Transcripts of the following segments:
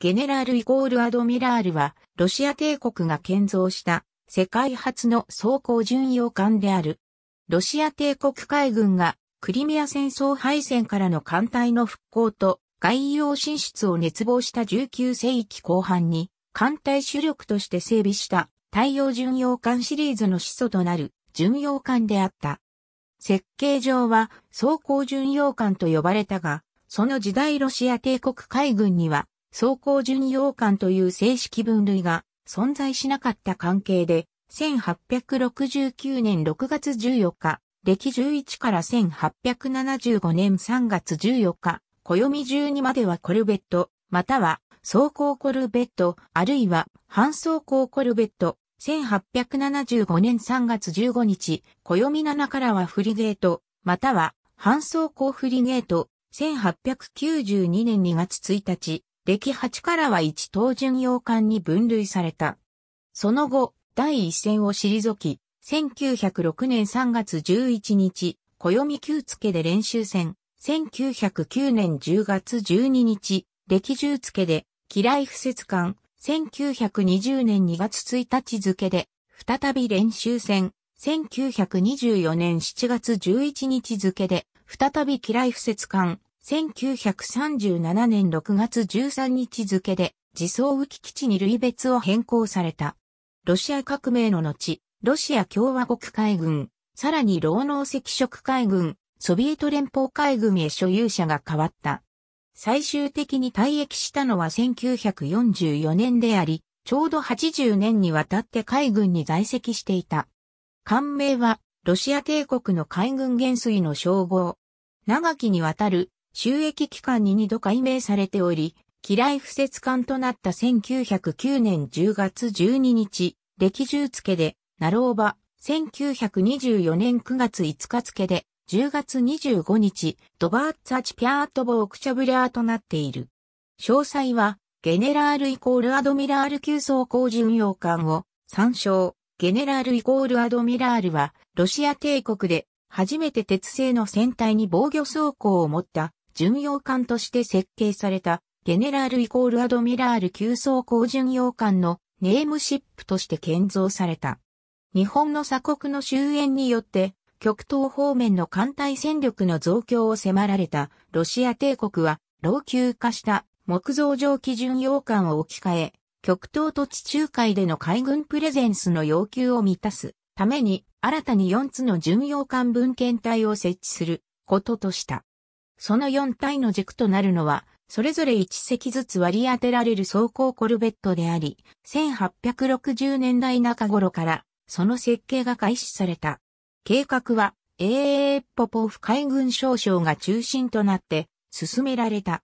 ゲネラルイコールアドミラールは、ロシア帝国が建造した世界初の装甲巡洋艦である。ロシア帝国海軍がクリミア戦争敗戦からの艦隊の復興と外洋進出を熱望した19世紀後半に艦隊主力として整備した太陽巡洋艦シリーズの始祖となる巡洋艦であった。設計上は装甲巡洋艦と呼ばれたが、その時代ロシア帝国海軍には走行巡洋艦という正式分類が存在しなかった関係で、1869年6月14日、歴11から1875年3月14日、暦12まではコルベット、または走行コルベット、あるいは半走行コルベット、1875年3月15日、暦7からはフリゲート、または半走行フリゲート、1892年2月1日、歴8からは1等巡洋艦に分類された。その後、第一線を退き、1906年3月11日、暦旧付で練習戦、1909年10月12日、歴10付で、嫌い不設艦、1920年2月1日付で、再び練習戦、1924年7月11日付で、再び嫌い不設艦、1937年6月13日付で自走浮き基地に類別を変更された。ロシア革命の後、ロシア共和国海軍、さらに労農赤色海軍、ソビエト連邦海軍へ所有者が変わった。最終的に退役したのは1944年であり、ちょうど80年にわたって海軍に在籍していた。官名は、ロシア帝国の海軍元帥の称号。長きにわたる収益期間に二度改名されており、機雷不設艦となった1909年10月12日、歴中付で、ナローバ、1924年9月5日付で、10月25日、ドバーツアチピャートボークチャブラーとなっている。詳細は、ゲネラールイコールアドミラール級装甲巡洋艦を参照。ゲネラールイコールアドミラールは、ロシア帝国で初めて鉄製の船体に防御装甲を持った巡洋艦として設計された、ゲネラルイコールアドミラール急走行巡洋艦のネームシップとして建造された。日本の鎖国の終焉によって、極東方面の艦隊戦力の増強を迫られたロシア帝国は、老朽化した木造蒸気巡洋艦を置き換え、極東と地中海での海軍プレゼンスの要求を満たすために、新たに4つの巡洋艦文献隊を設置することとした。その4体の軸となるのは、それぞれ1隻ずつ割り当てられる装甲コルベットであり、1860年代中頃からその設計が開始された。計画はエーポポフ海軍少将が中心となって進められた。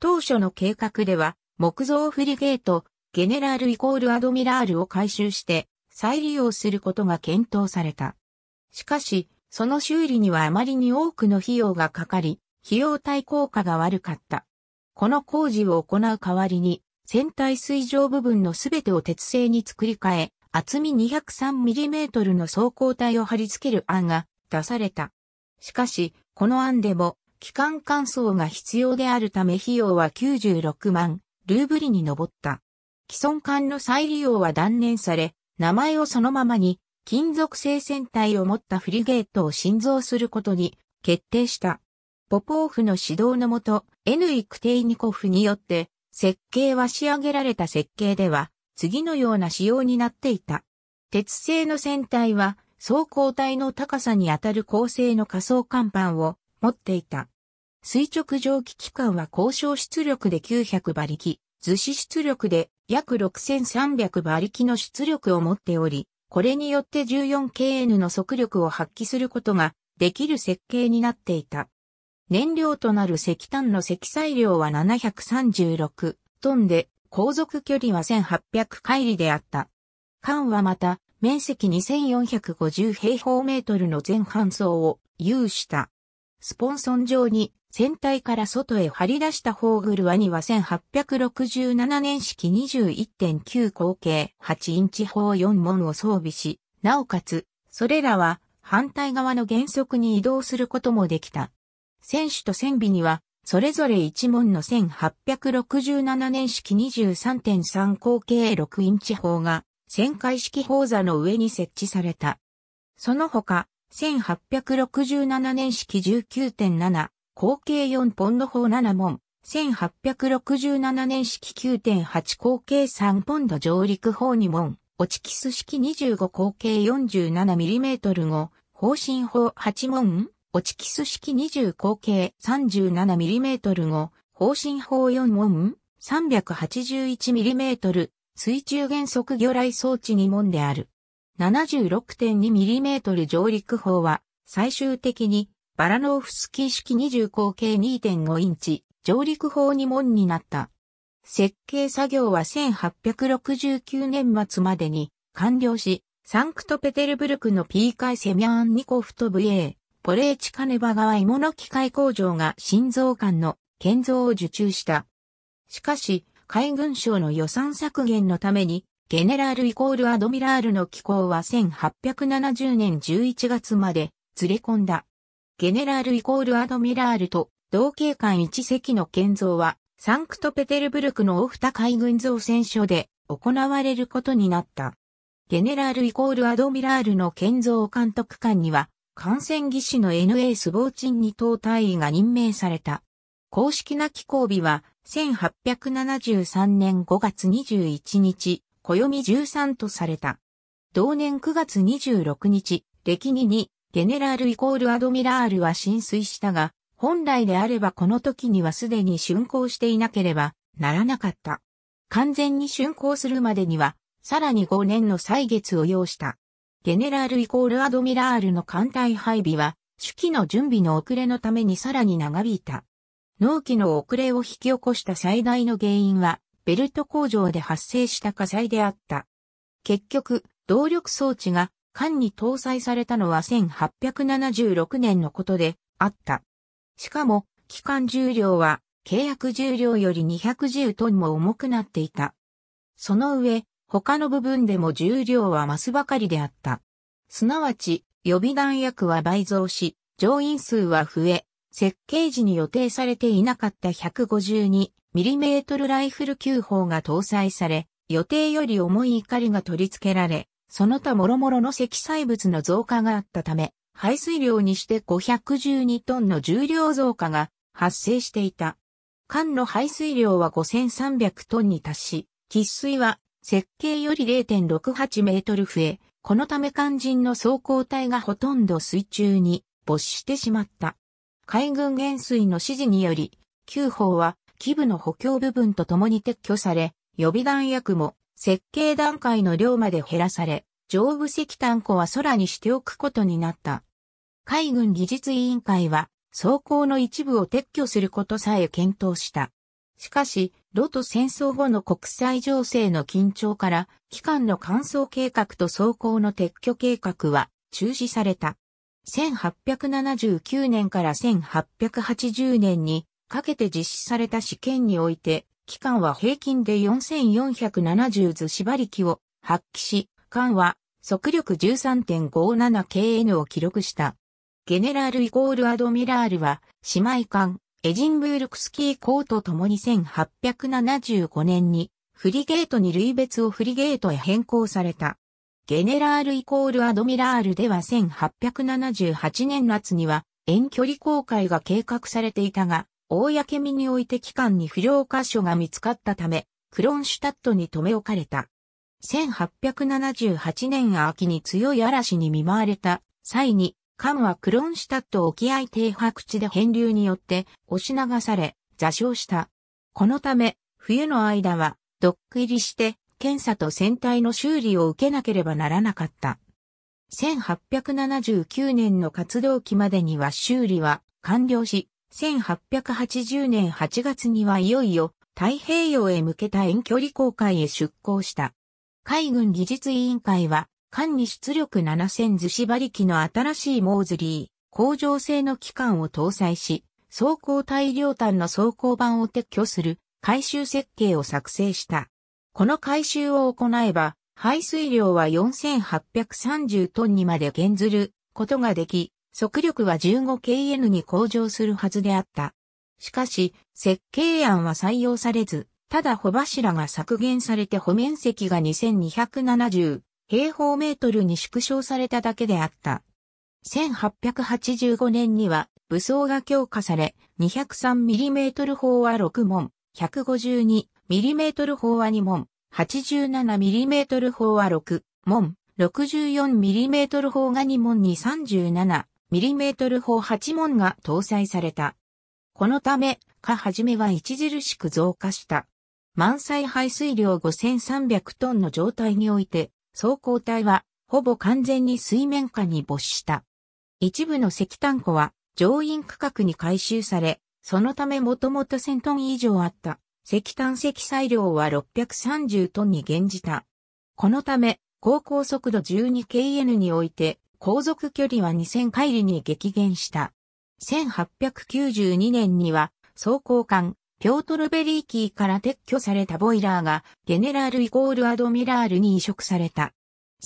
当初の計画では、木造フリゲート、ゲネラルイコールアドミラールを回収して再利用することが検討された。しかし、その修理にはあまりに多くの費用がかかり、費用対効果が悪かった。この工事を行う代わりに、船体水上部分のすべてを鉄製に作り変え、厚み 203mm の装甲体を貼り付ける案が出された。しかし、この案でも、機関乾燥が必要であるため費用は96万ルーブリに上った。既存艦の再利用は断念され、名前をそのままに、金属製船体を持ったフリゲートを新造することに決定した。ポポーフの指導のもと、N イクテイニコフによって、設計は仕上げられた設計では、次のような仕様になっていた。鉄製の船体は、走行体の高さにあたる構成の仮想甲板を持っていた。垂直蒸気機関は交渉出力で900馬力、図紙出力で約6300馬力の出力を持っており、これによって 14kN の速力を発揮することができる設計になっていた。燃料となる石炭の積載量は736トンで、航続距離は1800海里であった。艦はまた、面積2450平方メートルの全半層を有した。スポンソン上に船体から外へ張り出したホーグルワには1867年式21.9口径8インチ砲4門を装備し、なおかつ、それらは反対側の原則に移動することもできた。選手と選備には、それぞれ一門の1867年式23.3口径6インチ砲が、旋回式砲座の上に設置された。その他、1867年式19.7、口径4ポンド砲7門、1867年式9.8口径3ポンド上陸砲2門、落ちキス式25口径 47mm 後、方針砲8門オチキス式20口径 37mm 後、方針砲4門 381mm 水中原則魚雷装置2門である。76.2mm 上陸砲は最終的にバラノーフスキー式20口径2.5インチ上陸砲2門になった。設計作業は1869年末までに完了し、サンクトペテルブルクの P イセミャーンニコフト VA ポレーチカネバ川芋の機械工場が心臓館の建造を受注した。しかし、海軍省の予算削減のために、ゲネラルイコールアドミラールの機構は1870年11月までずれ込んだ。ゲネラルイコールアドミラールと同警官一隻の建造はサンクトペテルブルクのオフタ海軍造船所で行われることになった。ゲネラルイコールアドミラールの建造監督官には感染技師の NA スボーチンに等隊位が任命された。公式な寄港日は、1873年5月21日、暦13とされた。同年9月26日、歴2に、ゲネラルイコールアドミラールは浸水したが、本来であればこの時にはすでに竣工していなければならなかった。完全に竣工するまでには、さらに5年の歳月を要した。ゲネラールイコールアドミラールの艦隊配備は、手記の準備の遅れのためにさらに長引いた。納期の遅れを引き起こした最大の原因は、ベルト工場で発生した火災であった。結局、動力装置が艦に搭載されたのは1876年のことであった。しかも、機関重量は契約重量より210トンも重くなっていた。その上、他の部分でも重量は増すばかりであった。すなわち、予備弾薬は倍増し、乗員数は増え、設計時に予定されていなかった 152mm ライフル9砲が搭載され、予定より重い怒りが取り付けられ、その他諸々の積載物の増加があったため、排水量にして512トンの重量増加が発生していた。缶の排水量は5300トンに達し、喫水は設計より0.68メートル増え、このため肝心の走行体がほとんど水中に没してしまった。海軍元帥の指示により、9砲は基部の補強部分と共に撤去され、予備弾薬も設計段階の量まで減らされ、上部石炭庫は空にしておくことになった。海軍技術委員会は、装甲の一部を撤去することさえ検討した。しかし、ロト戦争後の国際情勢の緊張から、機関の乾燥計画と走行の撤去計画は中止された。1879年から1880年にかけて実施された試験において、機関は平均で4470図縛り機を発揮し、艦は速力 13.57kn を記録した。ゲネラルイコールアドミラールは姉妹艦エジンブールクスキートと共に1875年にフリゲートに類別をフリゲートへ変更された。ゲネラールイコールアドミラールでは1878年夏には遠距離航海が計画されていたが、公身において期間に不良箇所が見つかったため、クロンシュタットに留め置かれた。1878年秋に強い嵐に見舞われた際にカムはクロンシュタット沖合停泊地で変流によって押し流され、座礁した。このため、冬の間は、ドック入りして、検査と船体の修理を受けなければならなかった。1879年の活動期までには修理は完了し、1880年8月にはいよいよ太平洋へ向けた遠距離航海へ出港した。海軍技術委員会は艦に出力7000図司馬力の新しいモーズリー、工場製の機関を搭載し、走行大量端の走行板を撤去する回収設計を作成した。この回収を行えば、排水量は4830トンにまで減ずることができ、速力は 15kN に向上するはずであった。しかし、設計案は採用されず、ただ穂柱が削減されて穂面積が2270平方メートルに縮小されただけであった。1885年には武装が強化され、203mm 砲は6門、152mm 砲は2門、87mm 砲は6門、64mm 砲が2門に 37mm 砲8門が搭載された。このため、かはじめは著しく増加した。満載排水量5300トンの状態において、走行体はほぼ完全に水面下に没した。一部の石炭庫は上院区画に回収され、そのためもともと1000トン以上あった石炭積載量は630トンに減じた。このため、高高速度 12kn において、航続距離は2000海里に激減した。1892年には、走行艦、ピョートルベリーキーから撤去されたボイラーが、ゲネラルイコールアドミラールに移植された。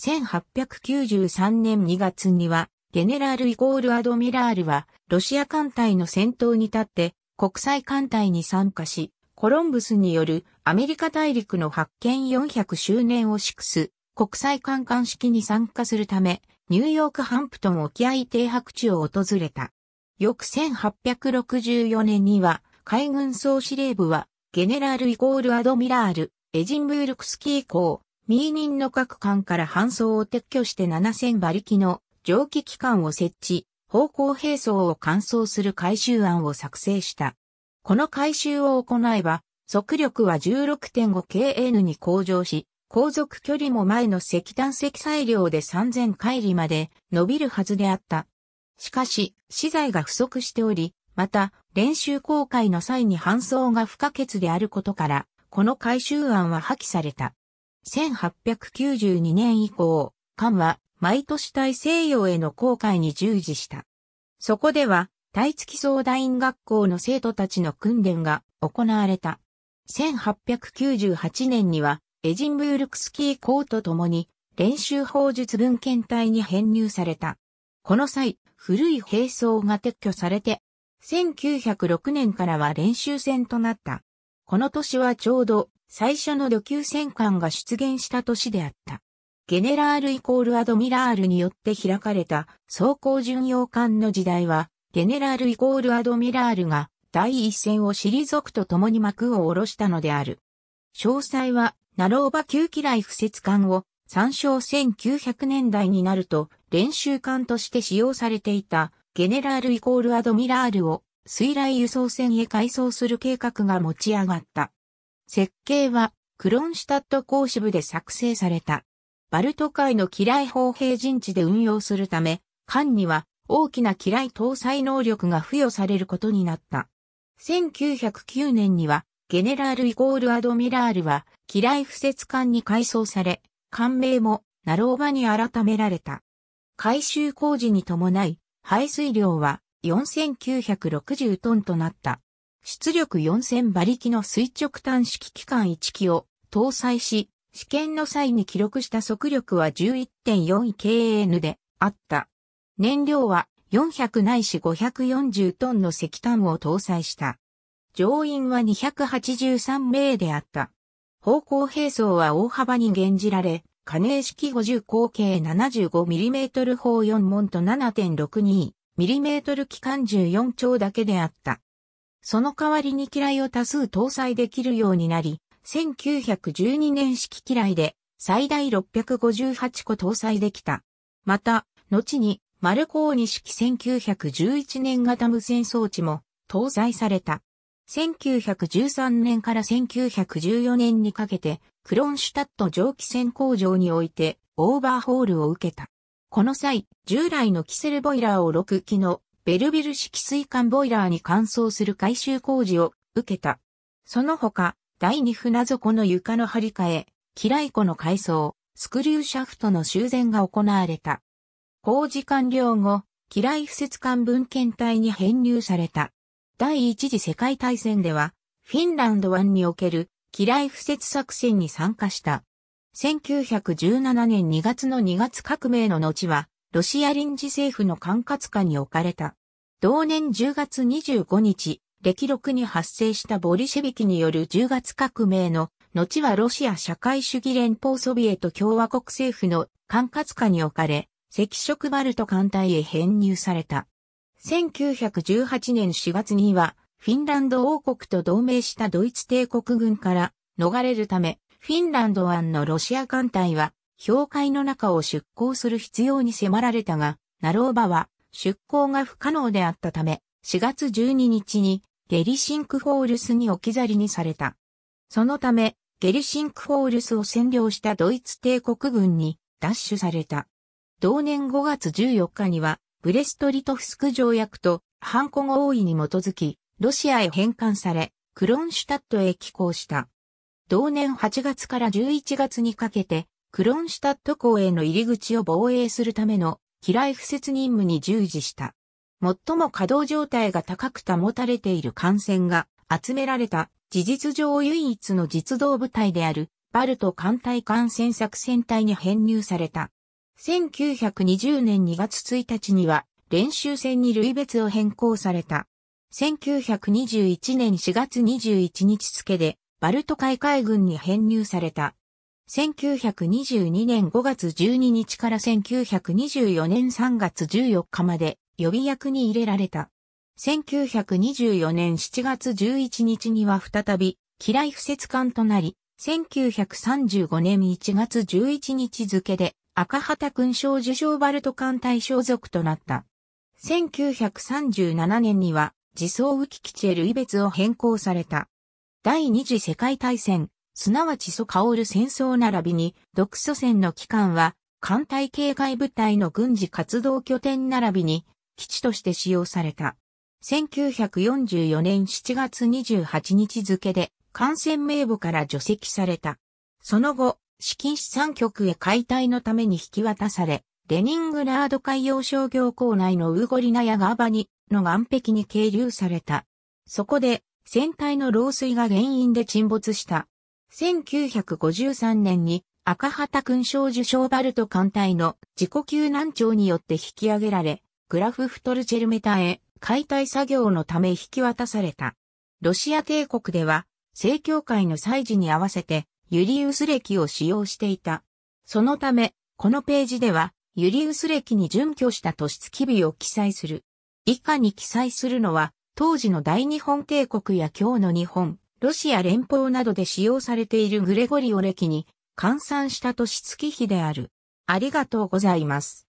1893年2月には、ゲネラルイコールアドミラールは、ロシア艦隊の戦闘に立って、国際艦隊に参加し、コロンブスによるアメリカ大陸の発見400周年を祝す、国際艦艦式に参加するため、ニューヨークハンプトン沖合停泊地を訪れた。翌1864年には、海軍総司令部は、ゲネラルイコールアドミラール、エジンブールクスキー港、ミーニンの各艦から搬送を撤去して7000馬力の蒸気機関を設置、方向並走を乾燥する回収案を作成した。この回収を行えば、速力は 16.5kN に向上し、航続距離も前の石炭積載量で3000海里まで伸びるはずであった。しかし、資材が不足しており、また、練習公開の際に搬送が不可欠であることから、この改修案は破棄された。1892年以降、艦は毎年大西洋への航海に従事した。そこでは、大月総大院学校の生徒たちの訓練が行われた。1898年には、エジンブールクスキー校と共に、練習法術文献隊に編入された。この際、古い兵装が撤去されて1906年からは練習戦となった。この年はちょうど最初の土級戦艦が出現した年であった。ゲネラールイコールアドミラールによって開かれた装甲巡洋艦の時代は、ゲネラールイコールアドミラールが第一戦を退くと共に幕を下ろしたのである。詳細は、ナローバ旧機雷不設艦を参照1900年代になると練習艦として使用されていたゲネラールイコールアドミラールを水雷輸送船へ改装する計画が持ち上がった。設計はクロンシュタット公支部で作成された。バルト海の機雷砲兵陣地で運用するため、艦には大きな機雷搭載能力が付与されることになった。1909年には、ゲネラールイコールアドミラールは、機雷不設艦に改装され、艦名も、ナローバに改められた。改修工事に伴い、排水量は4960トンとなった。出力4000馬力の垂直端式機関1機を搭載し、試験の際に記録した速力は 11.4kN であった。燃料は400ないし540トンの石炭を搭載した。乗員は283名であった。方向並走は大幅に減じられ、加齢式50口径 75mm 砲4門と 7.62mm 機関14丁だけであった。その代わりに機雷を多数搭載できるようになり、1912年式機雷で最大658個搭載できた。また、後にマルコーニ式1911年型無線装置も搭載された。1913年から1914年にかけてクロンシュタット蒸気船工場においてオーバーホールを受けた。この際、従来のキセルボイラーを6機のベルビル式水管ボイラーに換装する改修工事を受けた。その他、第2船底の床の張り替え、キライコの改装、スクリューシャフトの修繕が行われた。工事完了後、機雷不設管文献隊に編入された。第一次世界大戦では、フィンランド湾における機雷不設作戦に参加した。1917年2月の2月革命の後は、ロシア臨時政府の管轄下に置かれた。同年10月25日、歴録に発生したボリシェビキによる10月革命の、後はロシア社会主義連邦ソビエト共和国政府の管轄下に置かれ、赤色バルト艦隊へ編入された。1918年4月には、フィンランド王国と同盟したドイツ帝国軍から逃れるため、フィンランド湾のロシア艦隊は、氷海の中を出港する必要に迫られたが、ナローバは出港が不可能であったため、4月12日にゲリシンクホールスに置き去りにされた。そのため、ゲリシンクホールスを占領したドイツ帝国軍に奪取された。同年5月14日には、ブレストリトフスク条約と、ハンコ合意に基づき、ロシアへ返還され、クロンシュタットへ寄港した。同年8月から11月にかけて、クロンシュタット港への入り口を防衛するための機雷敷設任務に従事した。最も稼働状態が高く保たれている艦船が集められた事実上唯一の実動部隊であるバルト艦隊艦船作戦隊に編入された。1920年2月1日には練習船に類別を変更された。1921年4月21日付で、バルト海海軍に編入された。1922年5月12日から1924年3月14日まで予備役に入れられた。1924年7月11日には再び、機雷不設艦となり、1935年1月11日付で赤旗勲章受賞バルト艦隊所属となった。1937年には自走浮き基地へ類別を変更された。第二次世界大戦、すなわち祖薫戦争並びに、独祖戦の機関は、艦隊警戒部隊の軍事活動拠点並びに、基地として使用された。1944年7月28日付で、艦船名簿から除籍された。その後、資金資産局へ解体のために引き渡され、レニングラード海洋商業港内のウーゴリナヤガーバにの岸壁に係留された。そこで、船体の漏水が原因で沈没した。1953年に赤旗勲章受賞バルト艦隊の自己救難庁によって引き上げられ、グラフ・フトルチェルメタへ解体作業のため引き渡された。ロシア帝国では、正教会の祭事に合わせて、ユリウス歴を使用していた。そのため、このページでは、ユリウス歴に準拠した突出機微を記載する。以下に記載するのは、当時の大日本帝国や今日の日本、ロシア連邦などで使用されているグレゴリオ歴に換算した年月日である。ありがとうございます。